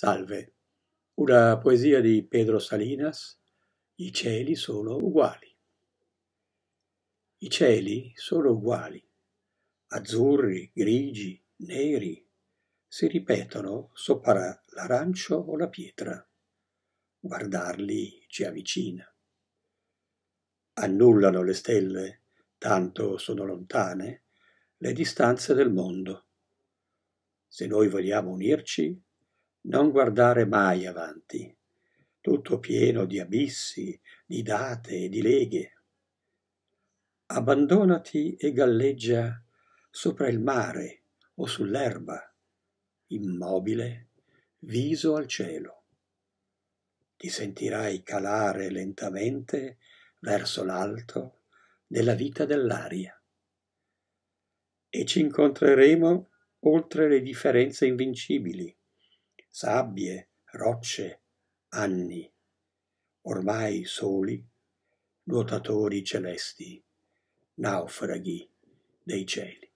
Salve. Una poesia di Pedro Salinas, I cieli sono uguali. I cieli sono uguali, azzurri, grigi, neri, si ripetono sopra l'arancio o la pietra. Guardarli ci avvicina. Annullano le stelle, tanto sono lontane, le distanze del mondo. Se noi vogliamo unirci, non guardare mai avanti, tutto pieno di abissi, di date e di leghe. Abbandonati e galleggia sopra il mare o sull'erba, immobile, viso al cielo. Ti sentirai calare lentamente verso l'alto della vita dell'aria. E ci incontreremo oltre le differenze invincibili sabbie, rocce, anni, ormai soli, nuotatori celesti, naufraghi dei cieli.